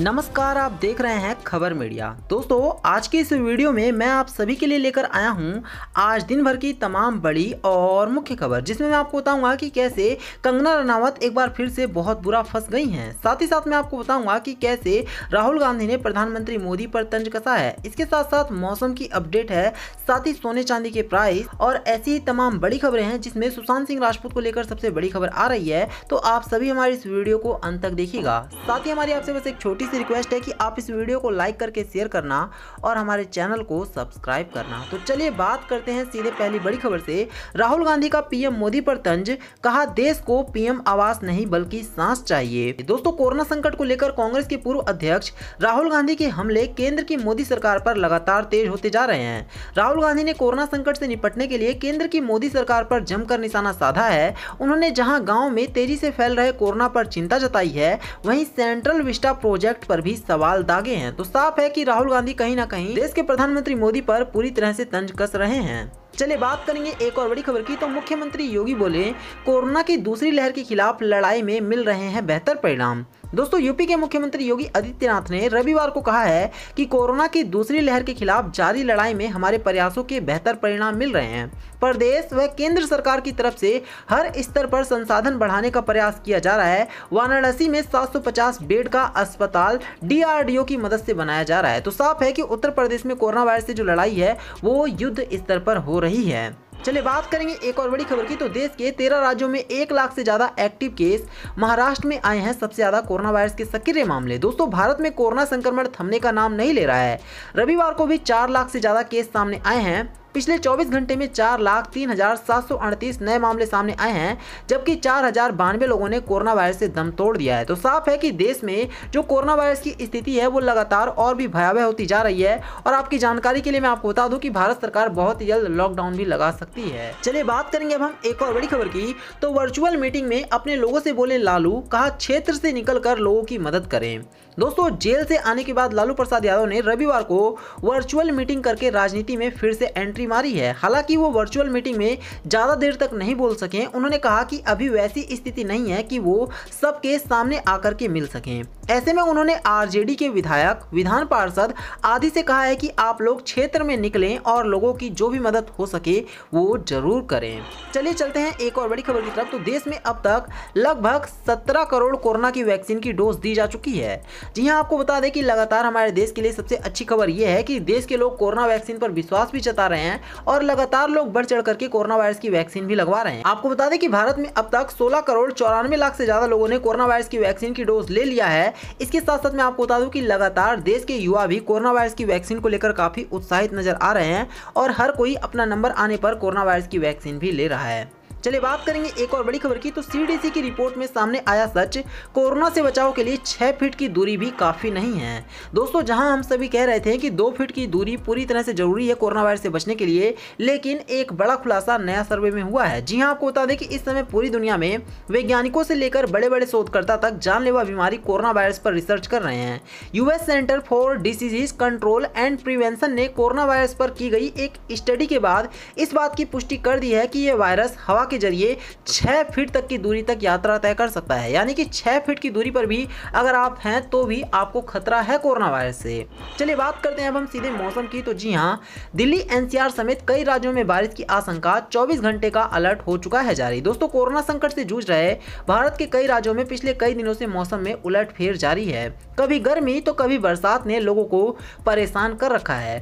नमस्कार आप देख रहे हैं खबर मीडिया दोस्तों आज की इस वीडियो में मैं आप सभी के लिए लेकर आया हूं आज दिन भर की तमाम बड़ी और मुख्य खबर जिसमें मैं आपको बताऊंगा कि कैसे कंगना रनावत एक बार फिर से बहुत बुरा फंस गई हैं साथ ही साथ मैं आपको बताऊंगा कि कैसे राहुल गांधी ने प्रधानमंत्री मोदी पर तंज कसा है इसके साथ साथ मौसम की अपडेट है साथ ही सोने चांदी के प्राइस और ऐसी तमाम बड़ी खबरें हैं जिसमें सुशांत सिंह राजपूत को लेकर सबसे बड़ी खबर आ रही है तो आप सभी हमारी इस वीडियो को अंत तक देखिएगा साथ ही हमारी आपसे बस एक छोटी छोटी सी रिक्वेस्ट है कि आप इस वीडियो को लाइक करके शेयर करना और हमारे चैनल को सब्सक्राइब करना तो चलिए बात करते हैं सीधे पहली बड़ी खबर से राहुल गांधी का पीएम मोदी पर तंज कहा देश को पीएम आवास नहीं बल्कि सांस चाहिए दोस्तों कोरोना संकट को लेकर कांग्रेस के पूर्व अध्यक्ष राहुल गांधी के हमले केंद्र की मोदी सरकार पर लगातार तेज होते जा रहे हैं राहुल गांधी ने कोरोना संकट से निपटने के लिए केंद्र की मोदी सरकार पर जमकर निशाना साधा है उन्होंने जहां गांव में तेजी से फैल रहे कोरोना पर चिंता जताई है वहीं सेंट्रल विस्टा प्रोजेक्ट प्रोजेक्ट पर भी सवाल दागे हैं तो साफ है कि राहुल गांधी कहीं ना कहीं देश के प्रधानमंत्री मोदी पर पूरी तरह से तंज कस रहे हैं चलिए बात करेंगे एक और बड़ी खबर की तो मुख्यमंत्री योगी बोले कोरोना की दूसरी लहर के खिलाफ लड़ाई में मिल रहे हैं बेहतर परिणाम दोस्तों यूपी के मुख्यमंत्री योगी आदित्यनाथ ने रविवार को कहा है कि कोरोना की दूसरी लहर के खिलाफ जारी लड़ाई में हमारे प्रयासों के बेहतर परिणाम मिल रहे हैं प्रदेश व केंद्र सरकार की तरफ से हर स्तर पर संसाधन बढ़ाने का प्रयास किया जा रहा है वाराणसी में 750 बेड का अस्पताल डीआरडीओ की मदद से बनाया जा रहा है तो साफ है कि उत्तर प्रदेश में कोरोना वायरस से जो लड़ाई है वो युद्ध स्तर पर हो रही है चलिए बात करेंगे एक और बड़ी खबर की तो देश के तेरह राज्यों में एक लाख से ज्यादा एक्टिव केस महाराष्ट्र में आए हैं सबसे ज्यादा कोरोना वायरस के सक्रिय मामले दोस्तों भारत में कोरोना संक्रमण थमने का नाम नहीं ले रहा है रविवार को भी चार लाख से ज्यादा केस सामने आए हैं पिछले 24 घंटे में चार लाख तीन हजार सात सौ अड़तीस नए मामले सामने आए हैं जबकि चार हजार बानवे लोगों ने कोरोना वायरस से दम तोड़ दिया है तो साफ है कि देश में जो कोरोना वायरस की स्थिति है वो लगातार और भी भयावह होती जा रही है और आपकी जानकारी के लिए मैं आपको बता दूं कि भारत सरकार बहुत जल्द लॉकडाउन भी लगा सकती है चलिए बात करेंगे अब हम एक और बड़ी खबर की तो वर्चुअल मीटिंग में अपने लोगों से बोले लालू कहा क्षेत्र से निकल कर लोगों की मदद करें दोस्तों जेल से आने के बाद लालू प्रसाद यादव ने रविवार को वर्चुअल मीटिंग करके राजनीति में फिर से एंट्री बीमारी है हालांकि वो वर्चुअल मीटिंग में ज़्यादा देर तक नहीं बोल सके उन्होंने कहा कि अभी वैसी स्थिति नहीं है कि वो सबके सामने आकर के मिल सके ऐसे में उन्होंने आरजेडी के विधायक विधान पार्षद आदि से कहा है कि आप लोग क्षेत्र में निकलें और लोगों की जो भी मदद हो सके वो जरूर करें चलिए चलते हैं एक और बड़ी खबर की तरफ तो देश में अब तक लगभग 17 करोड़ कोरोना की वैक्सीन की डोज दी जा चुकी है जी हाँ आपको बता दें कि लगातार हमारे देश के लिए सबसे अच्छी खबर यह है कि देश के लोग कोरोना वैक्सीन पर विश्वास भी जता रहे हैं हैं और लगातार लोग बढ़ चढ़ करके कोरोना वायरस की वैक्सीन भी लगवा रहे हैं आपको बता दें कि भारत में अब तक सोलह करोड़ चौरानवे लाख से ज्यादा लोगों ने कोरोना वायरस की वैक्सीन की डोज ले लिया है इसके साथ साथ मैं आपको बता दूं कि लगातार देश के युवा भी कोरोना वायरस की वैक्सीन को लेकर काफी उत्साहित नजर आ रहे हैं और हर कोई अपना नंबर आने पर कोरोना वायरस की वैक्सीन भी ले रहा है चलिए बात करेंगे एक और बड़ी खबर की तो सीडीसी की रिपोर्ट में सामने आया सच कोरोना से बचाव के लिए छह फीट की दूरी भी काफ़ी नहीं है दोस्तों जहां हम सभी कह रहे थे कि दो फीट की दूरी पूरी तरह से जरूरी है कोरोना वायरस से बचने के लिए लेकिन एक बड़ा खुलासा नया सर्वे में हुआ है जी हाँ आपको बता दें कि इस समय पूरी दुनिया में वैज्ञानिकों से लेकर बड़े बड़े शोधकर्ता तक जानलेवा बीमारी कोरोना वायरस पर रिसर्च कर रहे हैं US center for diseases control and prevention ने कोरोना वायरस पर की गई एक स्टडी के बाद इस बात की पुष्टि कर दी है कि यह वायरस हवा के जरिए छः फीट तक की दूरी तक यात्रा तय कर सकता है यानी कि छः फीट की दूरी पर भी अगर आप हैं तो भी आपको खतरा है कोरोना वायरस से चलिए बात करते हैं अब हम सीधे मौसम की तो जी हाँ दिल्ली एनसीआर समेत कई राज्यों में बारिश की आशंका चौबीस घंटे का अलर्ट हो चुका है जारी दोस्तों कोरोना संकट से जूझ रहे भारत के कई राज्यों में पिछले कई दिनों से मौसम में उलट फेर जारी है कभी गर्मी तो कभी बरसात ने लोगों को परेशान कर रखा है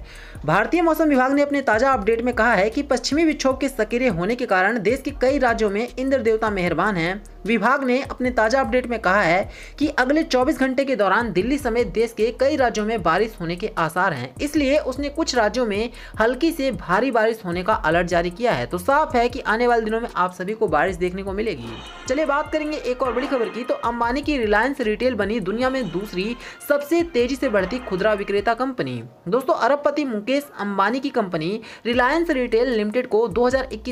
भारतीय मौसम विभाग ने अपने ताजा अपडेट में कहा है कि पश्चिमी विक्षोभ के सक्रिय होने के कारण देश के कई राज्यों में इंद्र देवता मेहरबान हैं विभाग ने अपने ताज़ा अपडेट में कहा है कि अगले 24 घंटे के दौरान दिल्ली समेत देश के कई राज्यों में बारिश होने के आसार हैं इसलिए उसने कुछ राज्यों में हल्की से भारी बारिश होने का अलर्ट जारी किया है तो साफ है कि आने वाले दिनों में आप सभी को बारिश देखने को मिलेगी चलिए बात करेंगे एक और बड़ी खबर की तो अंबानी की रिलायंस रिटेल बनी दुनिया में दूसरी सबसे तेजी से बढ़ती खुदरा विक्रेता कंपनी दोस्तों अरबपति मुकेश अंबानी की कंपनी रिलायंस रिटेल लिमिटेड को दो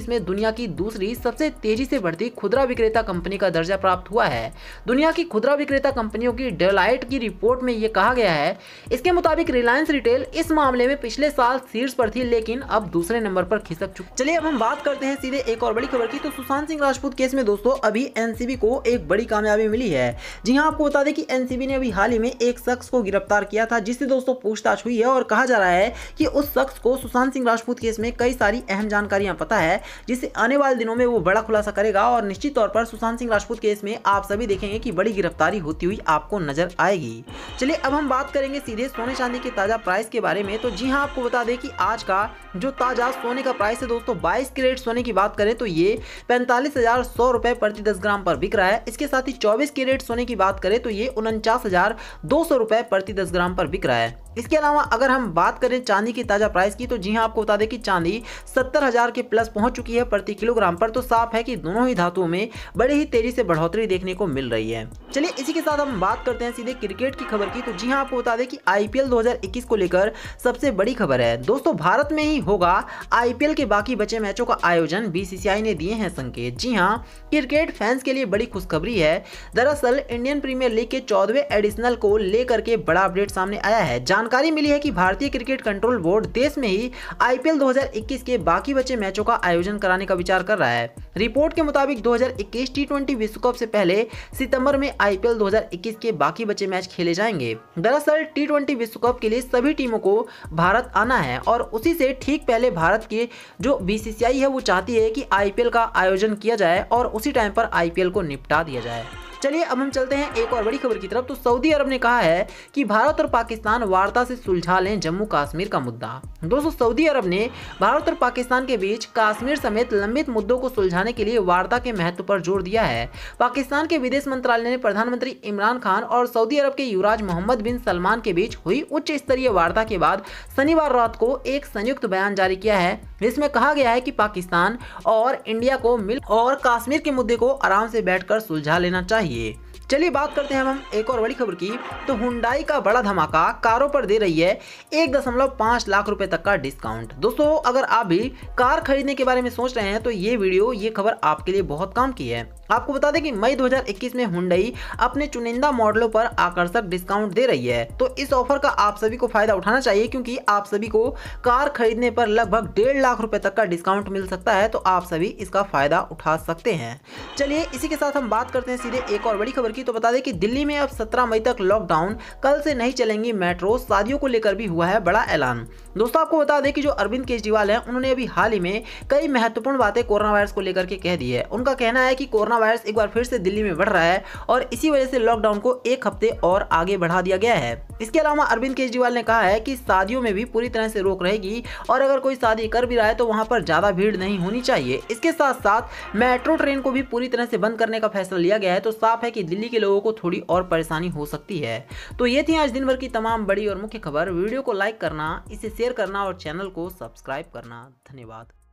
में दुनिया की दूसरी सबसे तेजी से बढ़ती खुदरा विक्रेता कंपनी का दर्जा प्राप्त हुआ है दुनिया की खुदरा विक्रेता कंपनियों की डेलाइट की रिपोर्ट में ये कहा गया है इसके मुताबिक रिलायंस रिटेल इस मामले में पिछले साल शीर्ष पर थी लेकिन अब दूसरे नंबर पर खिसक चुकी चलिए अब हम बात करते हैं सीधे एक और बड़ी खबर की तो सुशांत सिंह राजपूत केस में दोस्तों अभी एनसीबी को एक बड़ी कामयाबी मिली है जी हाँ आपको बता दें कि एनसीबी ने अभी हाल ही में एक शख्स को गिरफ्तार किया था जिससे दोस्तों पूछताछ हुई है और कहा जा रहा है कि उस शख्स को सुशांत सिंह राजपूत केस में कई सारी अहम जानकारियां पता है जिससे आने वाले दिनों में वो बड़ा खुलासा करेगा और निश्चित तौर पर सुशांत सिंह राजपूत केस में आप सभी देखेंगे कि बड़ी गिरफ्तारी होती हुई आपको नजर आएगी चलिए अब हम बात करेंगे सीधे सोने चांदी के ताजा प्राइस के बारे में तो जी हाँ आपको बता दें कि आज का जो ताजा सोने का प्राइस है दोस्तों बाईस कैरेट सोने की बात करें तो ये पैंतालीस हजार सौ रुपए प्रति दस ग्राम पर बिक रहा है इसके साथ ही चौबीस कैरेट सोने की बात करें तो ये उनचास हजार दो सौ रुपए प्रति दस ग्राम पर बिक रहा है इसके अलावा अगर हम बात करें चांदी की ताज़ा प्राइस की तो जी हाँ आपको बता दें कि चांदी सत्तर हज़ार के प्लस पहुंच चुकी है प्रति किलोग्राम पर तो साफ है कि दोनों ही धातुओं में बड़े ही तेज़ी से बढ़ोतरी देखने को मिल रही है चलिए इसी के साथ हम बात करते हैं सीधे क्रिकेट की खबर की तो जी हाँ आपको बता दें कि आईपीएल 2021 को लेकर सबसे बड़ी खबर है दोस्तों भारत में ही होगा आईपीएल के बाकी बचे मैचों का आयोजन बीसीसीआई ने दिए हैं संकेत जी हाँ क्रिकेट फैंस के लिए बड़ी खुशखबरी है दरअसल इंडियन प्रीमियर लीग के चौदहवें एडिशनल को लेकर के बड़ा अपडेट सामने आया है जान जानकारी मिली है कि भारतीय क्रिकेट कंट्रोल बोर्ड देश में ही आईपीएल 2021 के बाकी बचे मैचों का आयोजन कराने का विचार कर रहा है रिपोर्ट के मुताबिक 2021 टी विश्व कप से पहले सितंबर में आईपीएल 2021 के बाकी बचे मैच खेले जाएंगे दरअसल टी विश्व कप के लिए सभी टीमों को भारत आना है और उसी से ठीक पहले भारत के जो बी है वो चाहती है कि आई का आयोजन किया जाए और उसी टाइम पर आई को निपटा दिया जाए चलिए अब हम चलते हैं एक और बड़ी खबर की तरफ तो सऊदी अरब ने कहा है कि भारत और पाकिस्तान वार्ता से सुलझा लें जम्मू कश्मीर का मुद्दा दोस्तों सऊदी अरब ने भारत और पाकिस्तान के बीच कश्मीर समेत लंबित मुद्दों को सुलझाने के लिए वार्ता के महत्व पर जोर दिया है पाकिस्तान के विदेश मंत्रालय ने प्रधानमंत्री इमरान खान और सऊदी अरब के युवराज मोहम्मद बिन सलमान के बीच हुई उच्च स्तरीय वार्ता के बाद शनिवार रात को एक संयुक्त बयान जारी किया है जिसमें कहा गया है कि पाकिस्तान और इंडिया को मिल और कश्मीर के मुद्दे को आराम से बैठकर सुलझा लेना चाहिए चलिए बात करते हैं हम एक और बड़ी खबर की तो हुंडाई का बड़ा धमाका कारों पर दे रही है एक दशमलव पाँच लाख रुपए तक का डिस्काउंट दोस्तों अगर आप भी कार खरीदने के बारे में सोच रहे हैं तो ये वीडियो ये खबर आपके लिए बहुत काम की है आपको बता दें कि मई 2021 में हुंडई अपने चुनिंदा मॉडलों पर आकर्षक डिस्काउंट दे रही है तो इस ऑफर का आप सभी को फायदा उठाना चाहिए क्योंकि आप सभी को कार खरीदने पर लगभग डेढ़ लाख रुपए तक का डिस्काउंट मिल सकता है तो आप सभी इसका फायदा उठा सकते हैं चलिए इसी के साथ हम बात करते हैं सीधे एक और बड़ी खबर की तो बता दें कि दिल्ली में अब सत्रह मई तक लॉकडाउन कल से नहीं चलेंगी मेट्रो शादियों को लेकर भी हुआ है बड़ा ऐलान दोस्तों आपको बता दें कि जो अरविंद केजरीवाल है उन्होंने अभी हाल ही में कई महत्वपूर्ण बातें कोरोना वायरस को लेकर के कह दी है उनका कहना है कि कोरोना कोरोना वायरस एक बार फिर से दिल्ली में बढ़ रहा है और इसी वजह से लॉकडाउन को एक हफ्ते और आगे बढ़ा दिया गया है इसके अलावा अरविंद केजरीवाल ने कहा है कि शादियों में भी पूरी तरह से रोक रहेगी और अगर कोई शादी कर भी रहा है तो वहाँ पर ज़्यादा भीड़ नहीं होनी चाहिए इसके साथ साथ मेट्रो ट्रेन को भी पूरी तरह से बंद करने का फैसला लिया गया है तो साफ है कि दिल्ली के लोगों को थोड़ी और परेशानी हो सकती है तो ये थी आज दिन भर की तमाम बड़ी और मुख्य खबर वीडियो को लाइक करना इसे शेयर करना और चैनल को सब्सक्राइब करना धन्यवाद